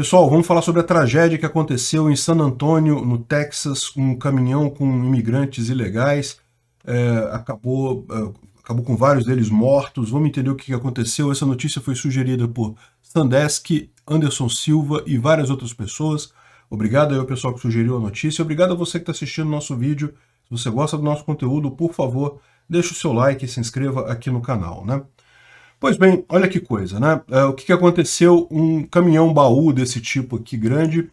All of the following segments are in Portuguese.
Pessoal, vamos falar sobre a tragédia que aconteceu em San Antonio, no Texas. Um caminhão com imigrantes ilegais é, acabou, é, acabou com vários deles mortos. Vamos entender o que aconteceu. Essa notícia foi sugerida por Sandesk, Anderson Silva e várias outras pessoas. Obrigado aí ao pessoal que sugeriu a notícia. Obrigado a você que está assistindo o nosso vídeo. Se você gosta do nosso conteúdo, por favor, deixe o seu like e se inscreva aqui no canal. Né? Pois bem, olha que coisa, né? É, o que, que aconteceu? Um caminhão baú desse tipo aqui grande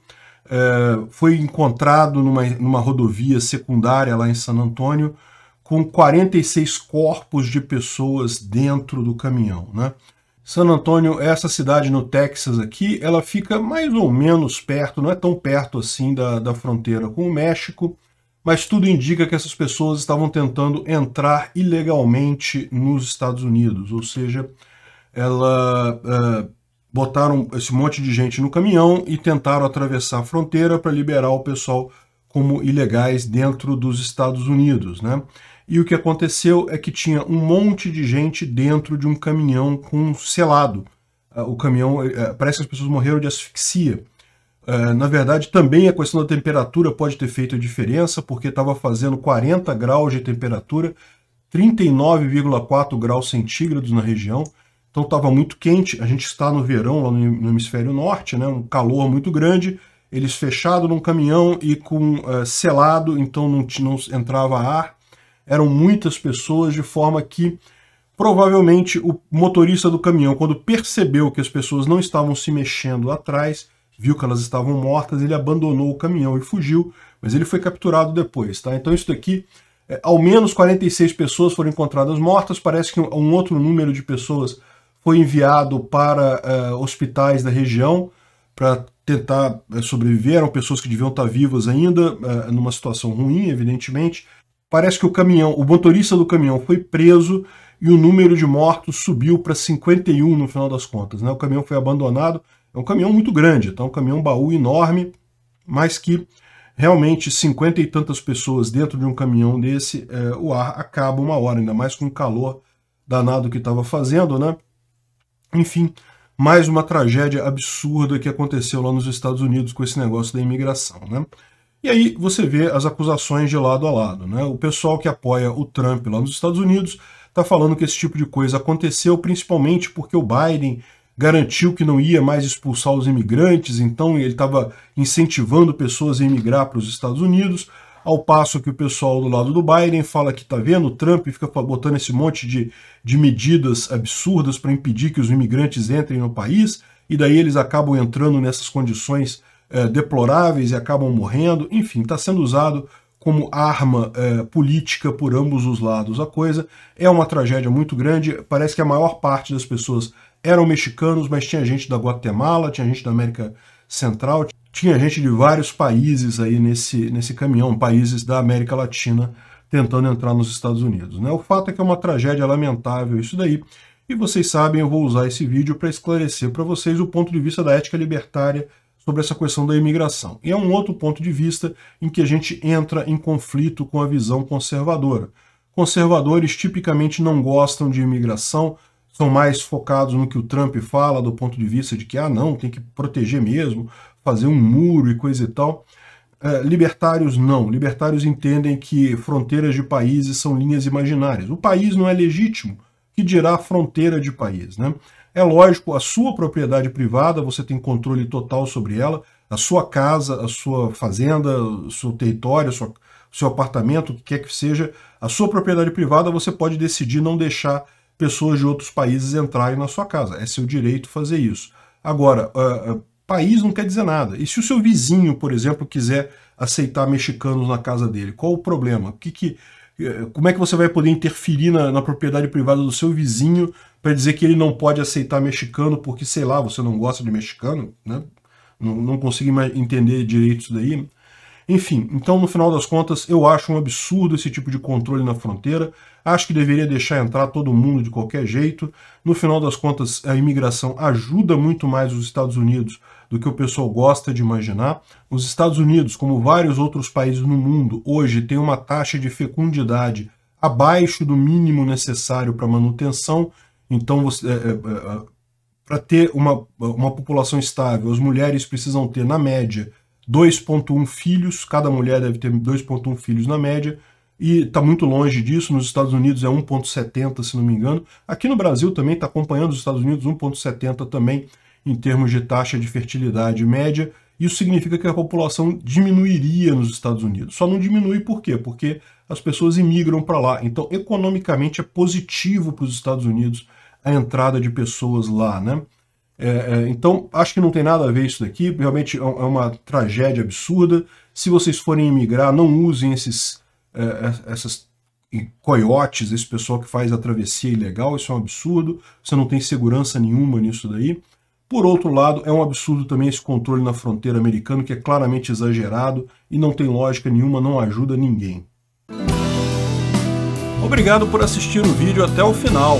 é, foi encontrado numa, numa rodovia secundária lá em San Antônio com 46 corpos de pessoas dentro do caminhão, né? San Antônio, essa cidade no Texas aqui, ela fica mais ou menos perto, não é tão perto assim da, da fronteira com o México, mas tudo indica que essas pessoas estavam tentando entrar ilegalmente nos Estados Unidos, ou seja, ela é, botaram esse monte de gente no caminhão e tentaram atravessar a fronteira para liberar o pessoal como ilegais dentro dos Estados Unidos, né? E o que aconteceu é que tinha um monte de gente dentro de um caminhão com selado. É, o caminhão, é, parece que as pessoas morreram de asfixia eh, na verdade, também a questão da temperatura pode ter feito a diferença, porque estava fazendo 40 graus de temperatura, 39,4 graus centígrados na região, então estava muito quente. A gente está no verão lá no hemisfério norte, né, um calor muito grande, eles fechados num caminhão e com uh, selado, então não, não entrava ar. Eram muitas pessoas, de forma que provavelmente o motorista do caminhão, quando percebeu que as pessoas não estavam se mexendo atrás, viu que elas estavam mortas, ele abandonou o caminhão e fugiu, mas ele foi capturado depois, tá? Então isso daqui, é, ao menos 46 pessoas foram encontradas mortas, parece que um, um outro número de pessoas foi enviado para uh, hospitais da região para tentar uh, sobreviver, eram pessoas que deviam estar vivas ainda, uh, numa situação ruim, evidentemente. Parece que o caminhão, o motorista do caminhão foi preso e o número de mortos subiu para 51 no final das contas. Né? O caminhão foi abandonado, é um caminhão muito grande, tá? Um caminhão baú enorme, mas que realmente cinquenta e tantas pessoas dentro de um caminhão desse, é, o ar acaba uma hora, ainda mais com o calor danado que estava fazendo, né? Enfim, mais uma tragédia absurda que aconteceu lá nos Estados Unidos com esse negócio da imigração, né? E aí você vê as acusações de lado a lado, né? O pessoal que apoia o Trump lá nos Estados Unidos está falando que esse tipo de coisa aconteceu principalmente porque o Biden garantiu que não ia mais expulsar os imigrantes, então ele estava incentivando pessoas a emigrar para os Estados Unidos, ao passo que o pessoal do lado do Biden fala que está vendo o Trump e fica botando esse monte de, de medidas absurdas para impedir que os imigrantes entrem no país, e daí eles acabam entrando nessas condições é, deploráveis e acabam morrendo, enfim, está sendo usado como arma é, política por ambos os lados. A coisa é uma tragédia muito grande, parece que a maior parte das pessoas eram mexicanos, mas tinha gente da Guatemala, tinha gente da América Central, tinha gente de vários países aí nesse, nesse caminhão, países da América Latina tentando entrar nos Estados Unidos. Né? O fato é que é uma tragédia lamentável isso daí, e vocês sabem, eu vou usar esse vídeo para esclarecer para vocês o ponto de vista da ética libertária sobre essa questão da imigração. E é um outro ponto de vista em que a gente entra em conflito com a visão conservadora. Conservadores tipicamente não gostam de imigração, são mais focados no que o Trump fala, do ponto de vista de que, ah, não, tem que proteger mesmo, fazer um muro e coisa e tal. É, libertários não. Libertários entendem que fronteiras de países são linhas imaginárias. O país não é legítimo, que dirá fronteira de país. Né? É lógico, a sua propriedade privada, você tem controle total sobre ela, a sua casa, a sua fazenda, o seu território, o seu apartamento, o que quer que seja, a sua propriedade privada, você pode decidir não deixar pessoas de outros países entrarem na sua casa. É seu direito fazer isso. Agora, uh, país não quer dizer nada. E se o seu vizinho, por exemplo, quiser aceitar mexicanos na casa dele, qual o problema? O que, que eh, como é que você vai poder interferir na, na propriedade privada do seu vizinho para dizer que ele não pode aceitar mexicano porque, sei lá, você não gosta de mexicano? Né? Não, não consigo entender direito isso daí. Enfim, então no final das contas, eu acho um absurdo esse tipo de controle na fronteira. Acho que deveria deixar entrar todo mundo de qualquer jeito. No final das contas, a imigração ajuda muito mais os Estados Unidos do que o pessoal gosta de imaginar. Os Estados Unidos, como vários outros países no mundo, hoje tem uma taxa de fecundidade abaixo do mínimo necessário para manutenção. Então, é, é, é, é, para ter uma, uma população estável, as mulheres precisam ter, na média, 2,1 filhos, cada mulher deve ter 2,1 filhos na média, e está muito longe disso. Nos Estados Unidos é 1,70, se não me engano. Aqui no Brasil também está acompanhando os Estados Unidos 1,70 também em termos de taxa de fertilidade média. Isso significa que a população diminuiria nos Estados Unidos. Só não diminui por quê? Porque as pessoas imigram para lá. Então, economicamente é positivo para os Estados Unidos a entrada de pessoas lá, né? É, é, então, acho que não tem nada a ver isso daqui, realmente é, é uma tragédia absurda. Se vocês forem emigrar, não usem esses é, é essas coiotes, esse pessoal que faz a travessia ilegal, isso é um absurdo, você não tem segurança nenhuma nisso daí. Por outro lado, é um absurdo também esse controle na fronteira americana que é claramente exagerado e não tem lógica nenhuma, não ajuda ninguém. Obrigado por assistir o vídeo até o final.